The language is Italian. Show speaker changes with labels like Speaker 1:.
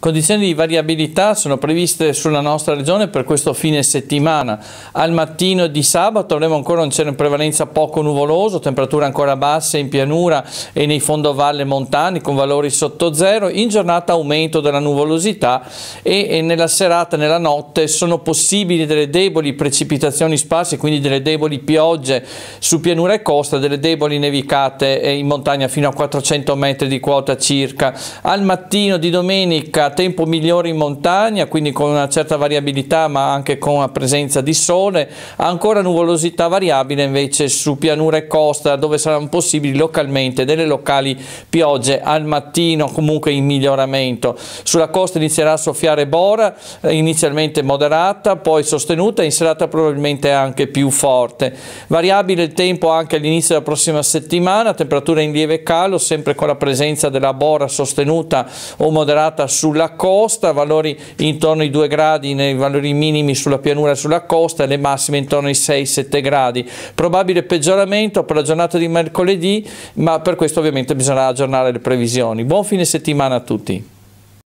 Speaker 1: Condizioni di variabilità sono previste sulla nostra regione per questo fine settimana. Al mattino di sabato avremo ancora un cielo in prevalenza poco nuvoloso, temperature ancora basse in pianura e nei fondovalle montani con valori sotto zero. In giornata aumento della nuvolosità e nella serata, nella notte, sono possibili delle deboli precipitazioni sparse, quindi delle deboli piogge su pianura e costa, delle deboli nevicate eh, in montagna fino a 400 metri di quota circa. Al mattino di domenica tempo migliore in montagna, quindi con una certa variabilità ma anche con la presenza di sole, ancora nuvolosità variabile invece su pianura e costa dove saranno possibili localmente delle locali piogge al mattino comunque in miglioramento. Sulla costa inizierà a soffiare bora, eh, inizialmente moderata, poi sostenuta, in serata probabilmente anche più forte. Variabile il tempo anche all'inizio della prossima settimana, temperatura in lieve calo, sempre con la presenza della bora sostenuta o moderata sulla sulla costa, valori intorno ai 2 gradi nei valori minimi sulla pianura e sulla costa e le massime intorno ai 6-7 gradi. Probabile peggioramento per la giornata di mercoledì, ma per questo ovviamente bisognerà aggiornare le previsioni. Buon fine settimana a tutti.